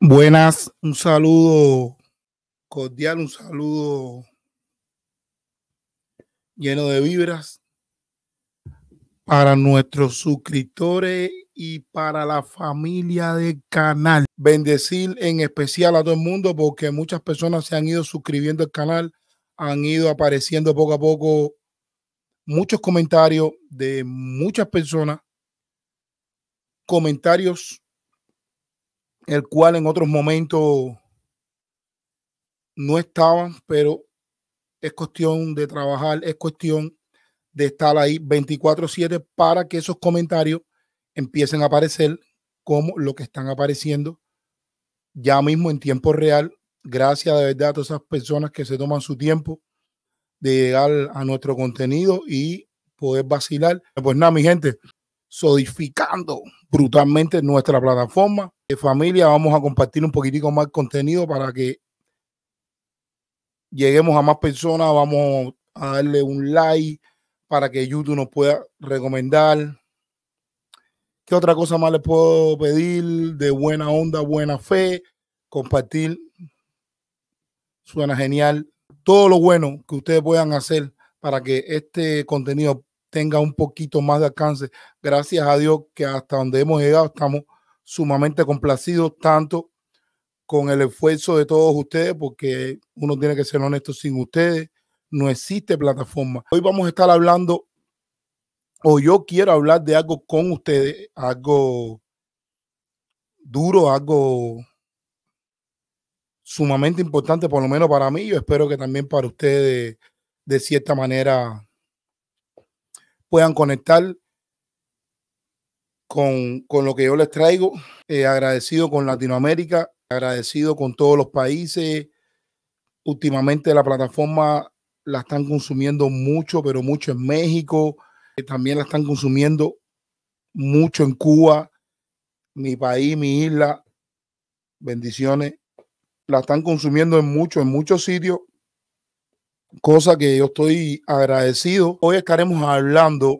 Buenas, un saludo cordial, un saludo lleno de vibras para nuestros suscriptores y para la familia del canal. Bendecir en especial a todo el mundo porque muchas personas se han ido suscribiendo al canal, han ido apareciendo poco a poco muchos comentarios de muchas personas, comentarios el cual en otros momentos no estaban, pero es cuestión de trabajar, es cuestión de estar ahí 24/7 para que esos comentarios empiecen a aparecer como lo que están apareciendo ya mismo en tiempo real. Gracias de verdad a todas esas personas que se toman su tiempo de llegar a nuestro contenido y poder vacilar. Pues nada, mi gente, sodificando brutalmente nuestra plataforma. De familia, vamos a compartir un poquitico más contenido para que lleguemos a más personas. Vamos a darle un like para que YouTube nos pueda recomendar. ¿Qué otra cosa más les puedo pedir? De buena onda, buena fe, compartir. Suena genial. Todo lo bueno que ustedes puedan hacer para que este contenido tenga un poquito más de alcance. Gracias a Dios que hasta donde hemos llegado estamos sumamente complacidos tanto con el esfuerzo de todos ustedes, porque uno tiene que ser honesto, sin ustedes no existe plataforma. Hoy vamos a estar hablando, o yo quiero hablar de algo con ustedes, algo duro, algo sumamente importante, por lo menos para mí, yo espero que también para ustedes de cierta manera puedan conectar con, lo que yo les traigo. Eh, agradecido con Latinoamérica, agradecido con todos los países. Últimamente la plataforma la están consumiendo mucho, pero mucho en México. Eh, también la están consumiendo mucho en Cuba, mi país, mi isla. Bendiciones. La están consumiendo en mucho, en muchos sitios cosa que yo estoy agradecido. Hoy estaremos hablando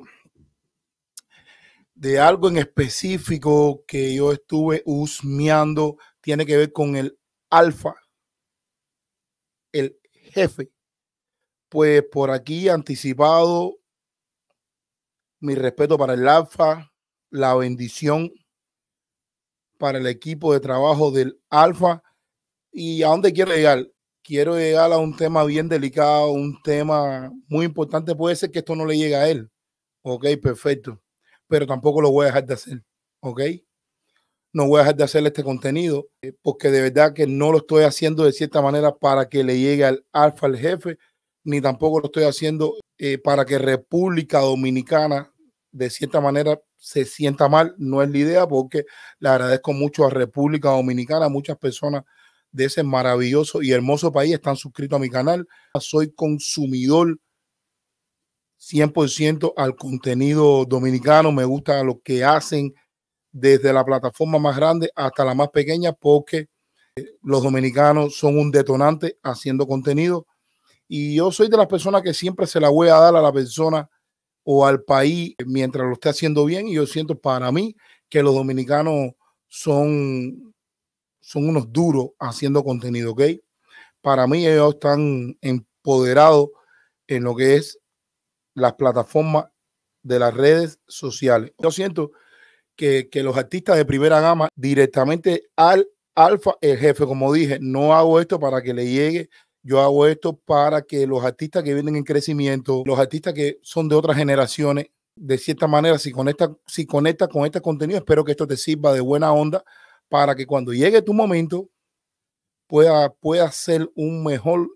de algo en específico que yo estuve husmeando, tiene que ver con el alfa, el jefe. Pues por aquí anticipado, mi respeto para el alfa, la bendición para el equipo de trabajo del alfa y a dónde quiero llegar quiero llegar a un tema bien delicado, un tema muy importante. Puede ser que esto no le llegue a él. Ok, perfecto. Pero tampoco lo voy a dejar de hacer. Ok. No voy a dejar de hacer este contenido eh, porque de verdad que no lo estoy haciendo de cierta manera para que le llegue al alfa al jefe, ni tampoco lo estoy haciendo eh, para que República Dominicana de cierta manera se sienta mal. No es la idea porque le agradezco mucho a República Dominicana, muchas personas de ese maravilloso y hermoso país están suscritos a mi canal. Soy consumidor 100% al contenido dominicano. Me gusta lo que hacen desde la plataforma más grande hasta la más pequeña porque eh, los dominicanos son un detonante haciendo contenido. Y yo soy de las personas que siempre se la voy a dar a la persona o al país mientras lo esté haciendo bien. Y yo siento para mí que los dominicanos son son unos duros haciendo contenido, ¿ok? Para mí ellos están empoderados en lo que es las plataformas de las redes sociales. Yo siento que, los artistas de primera gama directamente al alfa, el jefe, como dije, no hago esto para que le llegue yo hago esto para que los artistas que vienen en crecimiento, los artistas que son de otras generaciones, de cierta manera, si conecta si conecta con este contenido, espero que esto te sirva de buena onda para que cuando llegue tu momento pueda, pueda ser un mejor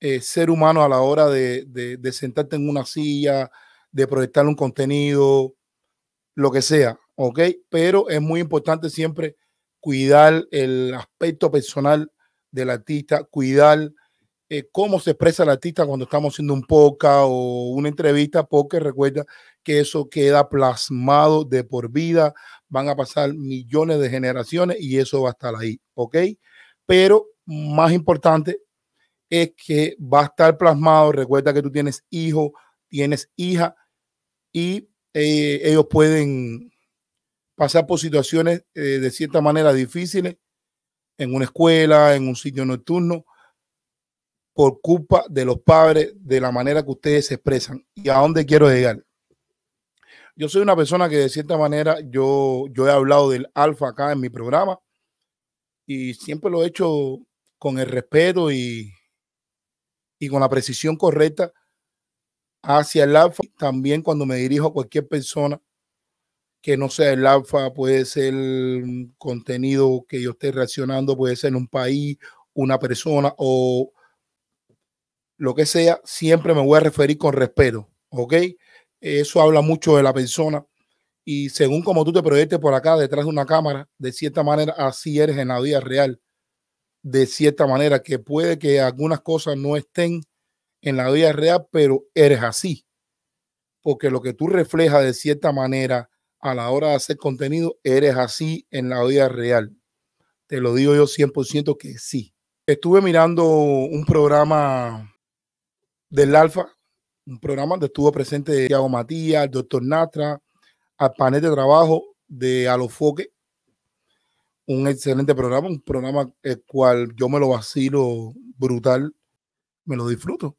eh, ser humano a la hora de, de, sentarte en una silla, de proyectar un contenido, lo que sea, ¿ok? Pero es muy importante siempre cuidar el aspecto personal del artista, cuidar eh, cómo se expresa el artista cuando estamos haciendo un podcast o una entrevista, porque recuerda que eso queda plasmado de por vida, van a pasar millones de generaciones y eso va a estar ahí, ¿ok? Pero más importante es que va a estar plasmado, recuerda que tú tienes hijo, tienes hija y eh, ellos pueden pasar por situaciones eh, de cierta manera difíciles en una escuela, en un sitio nocturno, por culpa de los padres, de la manera que ustedes se expresan. ¿Y a dónde quiero llegar? Yo soy una persona que de cierta manera yo, yo he hablado del alfa acá en mi programa y siempre lo he hecho con el respeto y, y con la precisión correcta hacia el alfa. También cuando me dirijo a cualquier persona que no sea el alfa, puede ser contenido que yo esté reaccionando, puede ser en un país, una persona o lo que sea, siempre me voy a referir con respeto, ¿ok? Eso habla mucho de la persona y según como tú te proyectes por acá detrás de una cámara, de cierta manera así eres en la vida real, de cierta manera que puede que algunas cosas no estén en la vida real, pero eres así, porque lo que tú reflejas de cierta manera a la hora de hacer contenido, eres así en la vida real. Te lo digo yo 100% que sí. Estuve mirando un programa del Alfa, un programa donde estuvo presente Tiago Matías, el doctor Natra, al panel de trabajo de Alofoque. Un excelente programa, un programa el cual yo me lo vacilo brutal, me lo disfruto.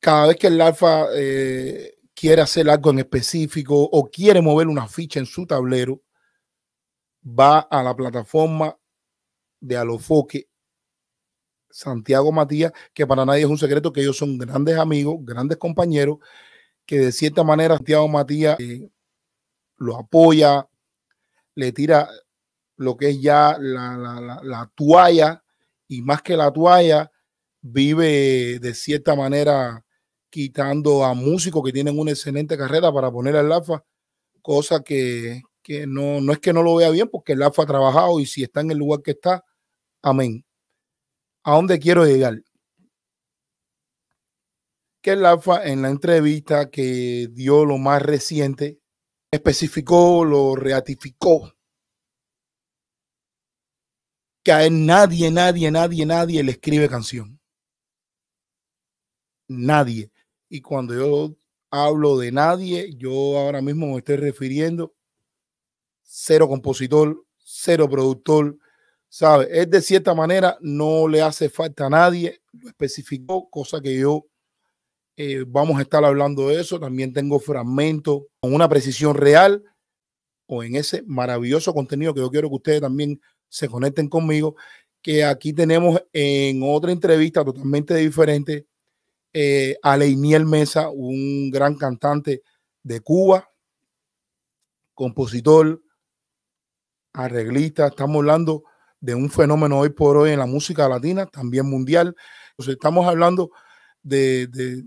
Cada vez que el Alfa eh, quiere hacer algo en específico o quiere mover una ficha en su tablero, va a la plataforma de Alofoque Santiago Matías, que para nadie es un secreto que ellos son grandes amigos, grandes compañeros, que de cierta manera Santiago Matías eh, lo apoya, le tira lo que es ya la, toalla, y más que la toalla, vive de cierta manera quitando a músicos que tienen una excelente carrera para poner al AFA, cosa que, no, no es que no lo vea bien, porque el AFA ha trabajado y si está en el lugar que está, amén a dónde quiero llegar. Que el Alfa en la entrevista que dio lo más reciente especificó, lo ratificó, que a él nadie, nadie, nadie, nadie le escribe canción. Nadie. Y cuando yo hablo de nadie, yo ahora mismo me estoy refiriendo cero compositor, cero productor, es de cierta manera no le hace falta a nadie, lo especificó, cosa que yo eh, vamos a estar hablando de eso. También tengo fragmentos con una precisión real o en ese maravilloso contenido que yo quiero que ustedes también se conecten conmigo, que aquí tenemos en otra entrevista totalmente diferente eh, a Leiniel Mesa, un gran cantante de Cuba, compositor, arreglista, estamos hablando de un fenómeno hoy por hoy en la música latina, también mundial. Entonces estamos hablando de, de,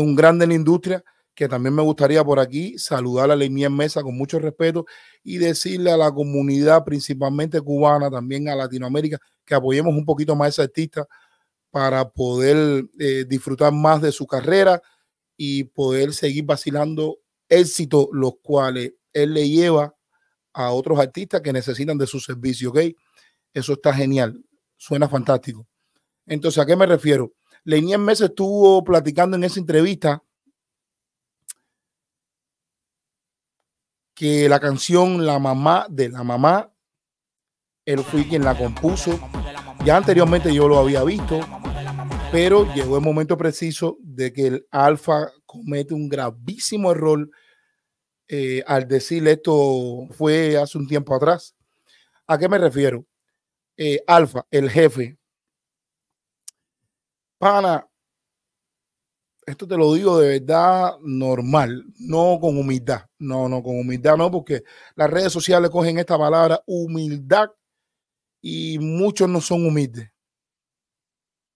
un grande en la industria que también me gustaría por aquí saludar a Leimía en Mesa con mucho respeto y decirle a la comunidad, principalmente cubana, también a Latinoamérica, que apoyemos un poquito más a ese artista para poder eh, disfrutar más de su carrera y poder seguir vacilando éxitos los cuales él le lleva a otros artistas que necesitan de su servicio, ¿ok? Eso está genial, suena fantástico. Entonces, ¿a qué me refiero? Leinier Mesa estuvo platicando en esa entrevista que la canción La mamá de la mamá, él fue quien la compuso. Ya anteriormente yo lo había visto, pero llegó el momento preciso de que el Alfa comete un gravísimo error eh, al decir esto fue hace un tiempo atrás. ¿A qué me refiero? Eh, Alfa, el jefe. Pana, esto te lo digo de verdad normal, no con humildad. No, no, con humildad no, porque las redes sociales cogen esta palabra humildad y muchos no son humildes.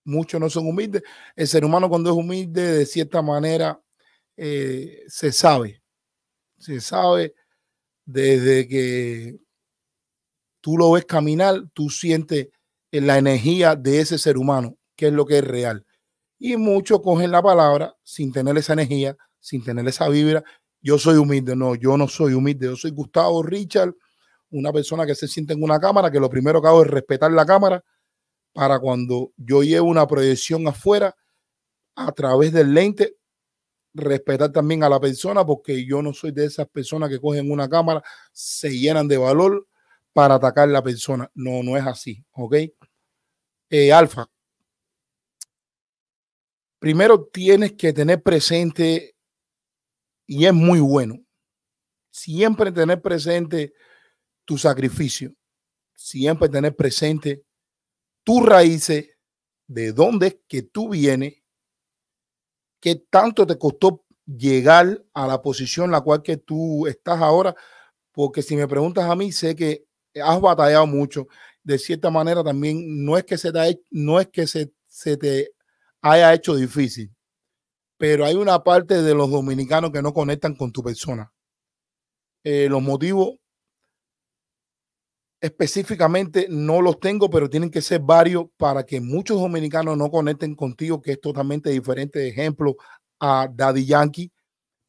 Muchos no son humildes. El ser humano cuando es humilde, de cierta manera, eh, se sabe se sabe desde que tú lo ves caminar, tú sientes la energía de ese ser humano, que es lo que es real. Y muchos cogen la palabra sin tener esa energía, sin tener esa vibra. Yo soy humilde, no, yo no soy humilde, yo soy Gustavo Richard, una persona que se siente en una cámara, que lo primero que hago es respetar la cámara para cuando yo llevo una proyección afuera, a través del lente, respetar también a la persona porque yo no soy de esas personas que cogen una cámara, se llenan de valor para atacar a la persona. No, no es así, ¿ok? Eh, Alfa, primero tienes que tener presente, y es muy bueno, siempre tener presente tu sacrificio, siempre tener presente tus raíces, de dónde es que tú vienes ¿Qué tanto te costó llegar a la posición en la cual que tú estás ahora? Porque si me preguntas a mí, sé que has batallado mucho. De cierta manera también no es que se te, no es que se, te haya hecho difícil, pero hay una parte de los dominicanos que no conectan con tu persona. Eh, los motivos específicamente no los tengo, pero tienen que ser varios para que muchos dominicanos no conecten contigo, que es totalmente diferente. De ejemplo, a Daddy Yankee,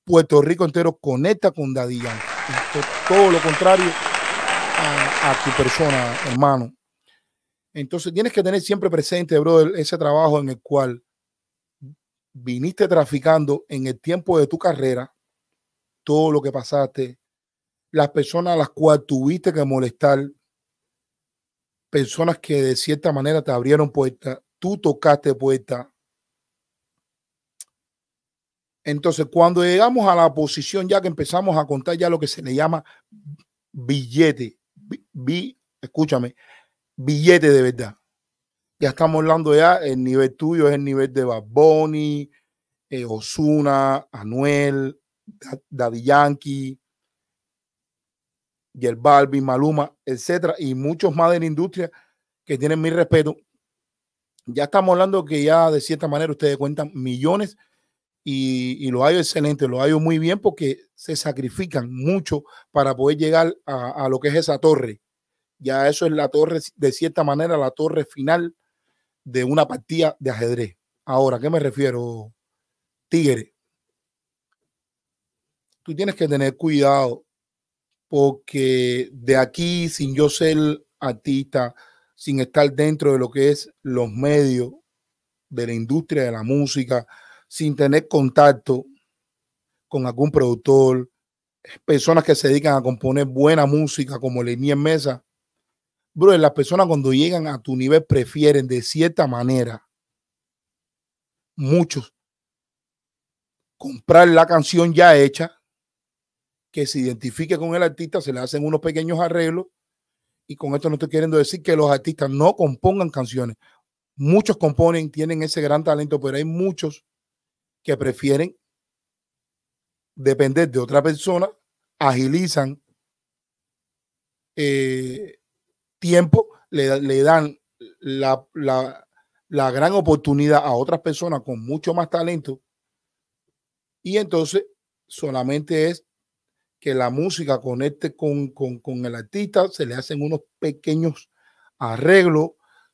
Puerto Rico entero conecta con Daddy Yankee. todo lo contrario a, tu persona, hermano. Entonces tienes que tener siempre presente, bro ese trabajo en el cual viniste traficando en el tiempo de tu carrera, todo lo que pasaste, las personas a las cuales tuviste que molestar, personas que de cierta manera te abrieron puerta tú tocaste puerta Entonces, cuando llegamos a la posición ya que empezamos a contar ya lo que se le llama billete, escúchame, billete de verdad. Ya estamos hablando ya, el nivel tuyo es el nivel de baboni eh, Osuna, Anuel, Daddy Yankee, y el Balbi Maluma, etcétera, y muchos más de la industria que tienen mi respeto. Ya estamos hablando que ya de cierta manera ustedes cuentan millones y, lo hay excelente, lo hay muy bien porque se sacrifican mucho para poder llegar a, lo que es esa torre. Ya eso es la torre, de cierta manera, la torre final de una partida de ajedrez. Ahora, qué me refiero, Tigre? Tú tienes que tener cuidado porque de aquí, sin yo ser artista, sin estar dentro de lo que es los medios de la industria de la música, sin tener contacto con algún productor, personas que se dedican a componer buena música como en Mesa, bro, las personas cuando llegan a tu nivel prefieren de cierta manera, muchos, comprar la canción ya hecha que se identifique con el artista, se le hacen unos pequeños arreglos. Y con esto no estoy queriendo decir que los artistas no compongan canciones. Muchos componen, tienen ese gran talento, pero hay muchos que prefieren depender de otra persona, agilizan eh, tiempo, le, dan la, la gran oportunidad a otras personas con mucho más talento. Y entonces solamente es que la música conecte con, el artista, se le hacen unos pequeños arreglos,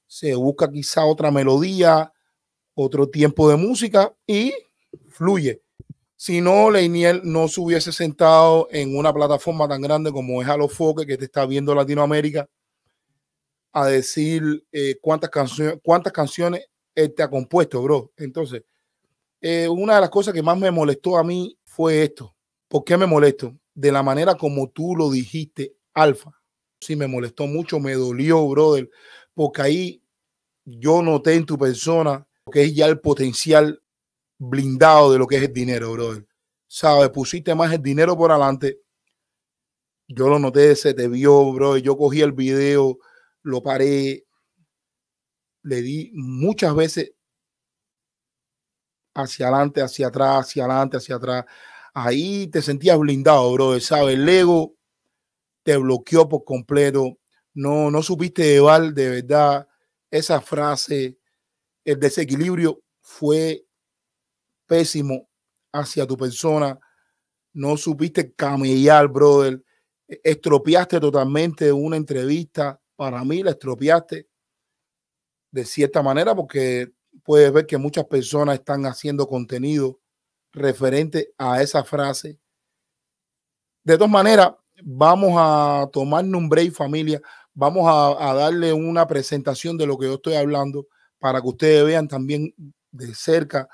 se busca quizá otra melodía, otro tiempo de música y fluye. Si no, Leiniel no se hubiese sentado en una plataforma tan grande como es Alofoque, que te está viendo Latinoamérica, a decir eh, cuántas, canciones, cuántas canciones él te ha compuesto, bro. Entonces, eh, una de las cosas que más me molestó a mí fue esto. ¿Por qué me molesto? de la manera como tú lo dijiste, Alfa. Sí, me molestó mucho, me dolió, brother, porque ahí yo noté en tu persona que es ya el potencial blindado de lo que es el dinero, brother. Sabes, pusiste más el dinero por adelante. Yo lo noté, se te vio, brother. Yo cogí el video, lo paré, le di muchas veces hacia adelante, hacia atrás, hacia adelante, hacia atrás ahí te sentías blindado, brother, ¿Sabes? El ego te bloqueó por completo. No, no supiste llevar de verdad esa frase. El desequilibrio fue pésimo hacia tu persona. No supiste camellar, brother. E, estropeaste totalmente una entrevista. Para mí la estropeaste de cierta manera porque puedes ver que muchas personas están haciendo contenido referente a esa frase. De todas maneras, vamos a tomar nombre y familia. Vamos a, a darle una presentación de lo que yo estoy hablando para que ustedes vean también de cerca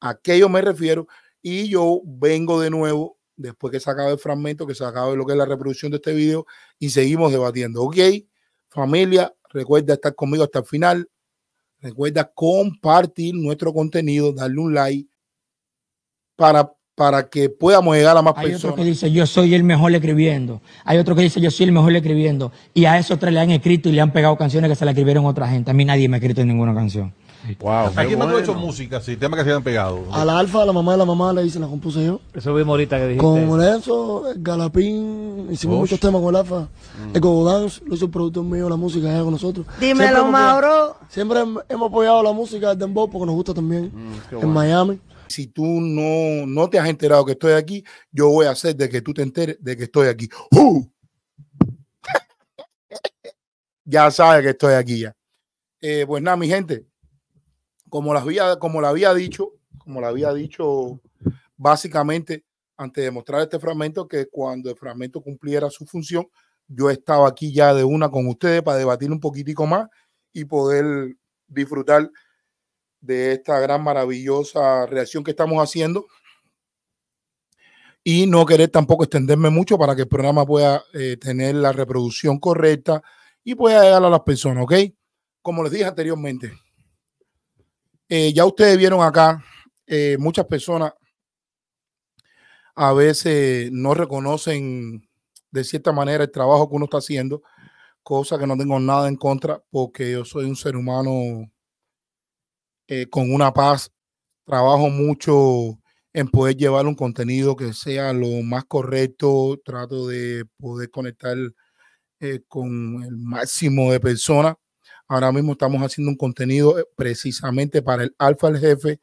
a qué yo me refiero. Y yo vengo de nuevo después que se acabe el fragmento, que se acabe lo que es la reproducción de este video y seguimos debatiendo. Ok, familia, recuerda estar conmigo hasta el final. Recuerda compartir nuestro contenido, darle un like para, para que podamos llegar a más personas. Hay otro que dice, yo soy el mejor escribiendo. Hay otro que dice, yo soy el mejor escribiendo. Y a esos tres le han escrito y le han pegado canciones que se las escribieron otra gente. A mí nadie me ha escrito ninguna canción. Wow, ¿A quién han hecho música, sí, temas que se han pegado? A la alfa, a la mamá de la mamá le hice, la compuse yo. Eso vimos ahorita que dijiste. Con eso, Galapín, hicimos muchos temas con el alfa. Mm. El lo hizo producto mío, la música es con nosotros. Dímelo, siempre Mauro. siempre hemos apoyado la música de Dembow porque nos gusta también. Mm, en Miami si tú no, te has enterado que estoy aquí, yo voy a hacer de que tú te enteres de que estoy aquí. ¡Uh! ya sabes que estoy aquí ya. Eh, pues nada, mi gente, como la había, como la había dicho, como la había dicho básicamente antes de mostrar este fragmento, que cuando el fragmento cumpliera su función, yo estaba aquí ya de una con ustedes para debatir un poquitico más y poder disfrutar de esta gran maravillosa reacción que estamos haciendo. Y no querer tampoco extenderme mucho para que el programa pueda eh, tener la reproducción correcta y pueda llegar a las personas, ¿ok? Como les dije anteriormente, eh, ya ustedes vieron acá, eh, muchas personas a veces no reconocen de cierta manera el trabajo que uno está haciendo, cosa que no tengo nada en contra porque yo soy un ser humano eh, con una paz. Trabajo mucho en poder llevar un contenido que sea lo más correcto. Trato de poder conectar eh, con el máximo de personas. Ahora mismo estamos haciendo un contenido eh, precisamente para el Alfa, el jefe.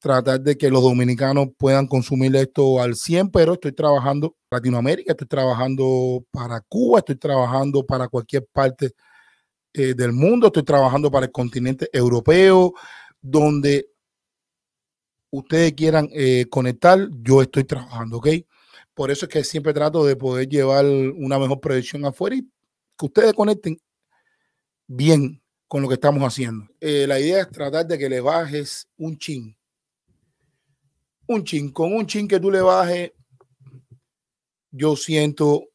Tratar de que los dominicanos puedan consumir esto al 100, pero estoy trabajando para Latinoamérica, estoy trabajando para Cuba, estoy trabajando para cualquier parte del mundo, estoy trabajando para el continente europeo, donde ustedes quieran eh, conectar, yo estoy trabajando, ¿ok? Por eso es que siempre trato de poder llevar una mejor proyección afuera y que ustedes conecten bien con lo que estamos haciendo. Eh, la idea es tratar de que le bajes un chin. Un chin. Con un chin que tú le bajes, yo siento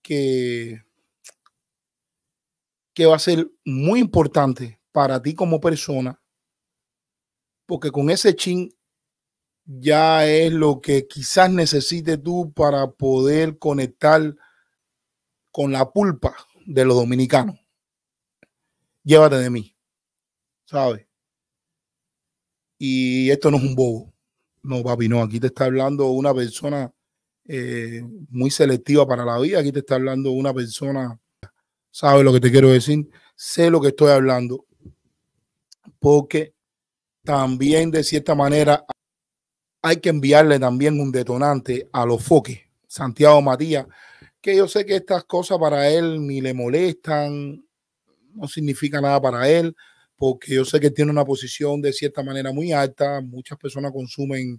que, que va a ser muy importante para ti como persona porque con ese chin ya es lo que quizás necesites tú para poder conectar con la pulpa de los dominicanos. Llévate de mí, ¿sabes? Y esto no es un bobo. No, papi, no. Aquí te está hablando una persona eh, muy selectiva para la vida. Aquí te está hablando una persona, ¿sabes lo que te quiero decir? Sé lo que estoy hablando. Porque también de cierta manera hay que enviarle también un detonante a los foques. Santiago Matías, que yo sé que estas cosas para él ni le molestan, no significa nada para él, porque yo sé que tiene una posición de cierta manera muy alta, muchas personas consumen,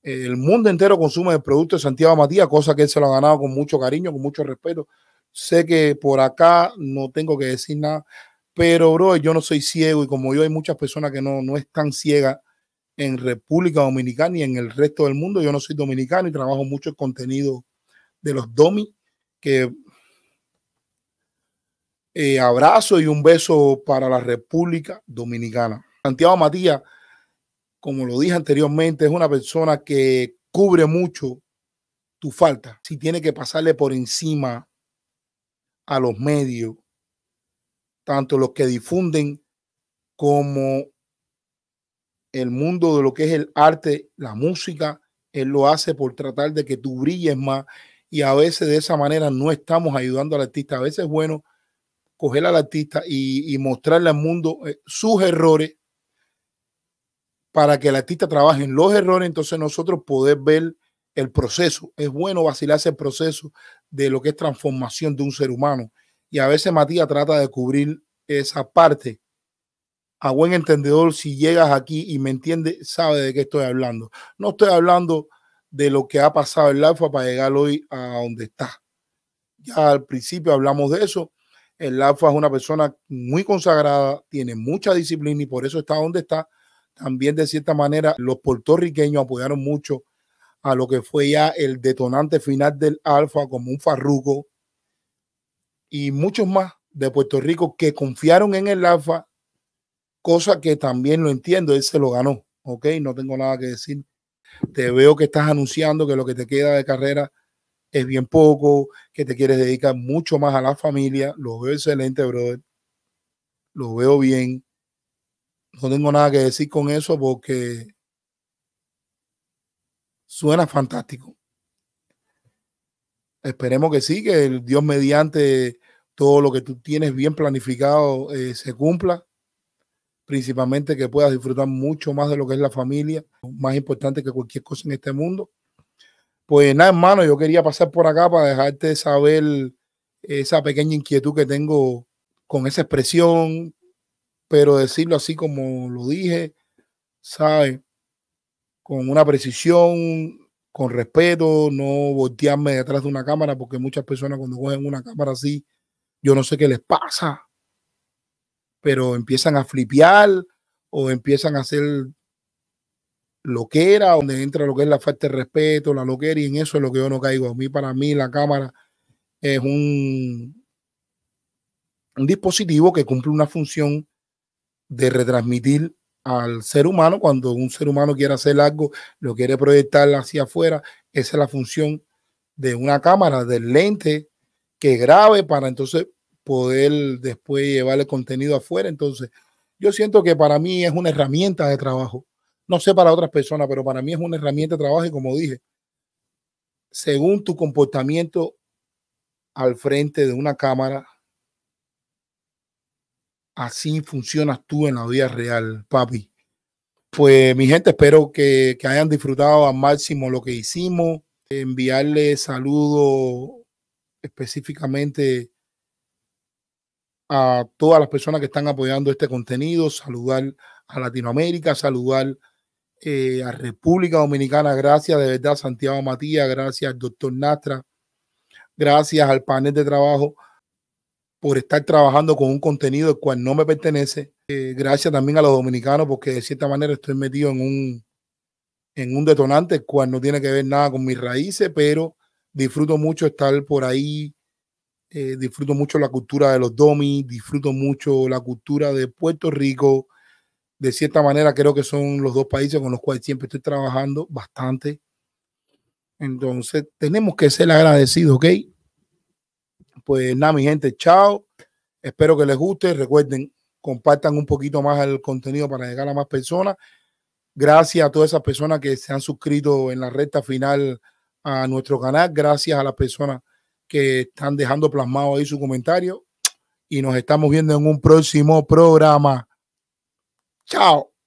el mundo entero consume el producto de Santiago Matías, cosa que él se lo ha ganado con mucho cariño, con mucho respeto. Sé que por acá no tengo que decir nada. Pero, bro, yo no soy ciego y como yo hay muchas personas que no, no están ciegas en República Dominicana y en el resto del mundo. Yo no soy dominicano y trabajo mucho el contenido de los domi, que eh, abrazo y un beso para la República Dominicana. Santiago Matías, como lo dije anteriormente, es una persona que cubre mucho tu falta. Si tiene que pasarle por encima a los medios, tanto los que difunden como el mundo de lo que es el arte, la música, él lo hace por tratar de que tú brilles más y a veces de esa manera no estamos ayudando al artista. A veces es bueno coger al artista y, mostrarle al mundo eh, sus errores para que el artista trabaje en los errores, entonces nosotros poder ver el proceso. Es bueno vacilarse el proceso de lo que es transformación de un ser humano y a veces Matías trata de cubrir esa parte. A buen entendedor, si llegas aquí y me entiendes, sabe de qué estoy hablando. No estoy hablando de lo que ha pasado el Alfa para llegar hoy a donde está. Ya al principio hablamos de eso. El Alfa es una persona muy consagrada, tiene mucha disciplina y por eso está donde está. También de cierta manera los puertorriqueños apoyaron mucho a lo que fue ya el detonante final del Alfa como un farruco y muchos más de Puerto Rico que confiaron en el AFA, cosa que también lo entiendo, él se lo ganó, ¿ok? No tengo nada que decir. Te veo que estás anunciando que lo que te queda de carrera es bien poco, que te quieres dedicar mucho más a la familia. Lo veo excelente, brother. Lo veo bien. No tengo nada que decir con eso porque suena fantástico. Esperemos que sí, que el Dios mediante todo lo que tú tienes bien planificado eh, se cumpla. Principalmente que puedas disfrutar mucho más de lo que es la familia, más importante que cualquier cosa en este mundo. Pues nada, hermano, yo quería pasar por acá para dejarte saber eh, esa pequeña inquietud que tengo con esa expresión, pero decirlo así como lo dije, ¿sabes? Con una precisión, con respeto, no voltearme detrás de una cámara, porque muchas personas cuando cogen una cámara así, yo no sé qué les pasa, pero empiezan a flipear o empiezan a hacer lo que era, donde entra lo que es la falta de respeto, la loquera, y en eso es lo que yo no caigo. A mí, para mí, la cámara es un, un dispositivo que cumple una función de retransmitir al ser humano, cuando un ser humano quiere hacer algo, lo quiere proyectar hacia afuera, esa es la función de una cámara, del lente que grabe para entonces poder después llevar el contenido afuera. Entonces, yo siento que para mí es una herramienta de trabajo. No sé para otras personas, pero para mí es una herramienta de trabajo y como dije, según tu comportamiento al frente de una cámara, así funcionas tú en la vida real, papi. Pues mi gente, espero que, hayan disfrutado al máximo lo que hicimos. Enviarle saludo específicamente a todas las personas que están apoyando este contenido, saludar a Latinoamérica, saludar eh, a República Dominicana, gracias de verdad Santiago Matías, gracias doctor Nastra, gracias al panel de trabajo por estar trabajando con un contenido el cual no me pertenece. Eh, gracias también a los dominicanos porque de cierta manera estoy metido en un, en un detonante cual no tiene que ver nada con mis raíces, pero disfruto mucho estar por ahí, eh, disfruto mucho la cultura de los domi disfruto mucho la cultura de Puerto Rico. De cierta manera creo que son los dos países con los cuales siempre estoy trabajando bastante. Entonces tenemos que ser agradecidos, ¿ok? pues nada, mi gente, chao. Espero que les guste. Recuerden, compartan un poquito más el contenido para llegar a más personas. Gracias a todas esas personas que se han suscrito en la recta final a nuestro canal. Gracias a las personas que están dejando plasmado ahí su comentario. Y nos estamos viendo en un próximo programa. Chao.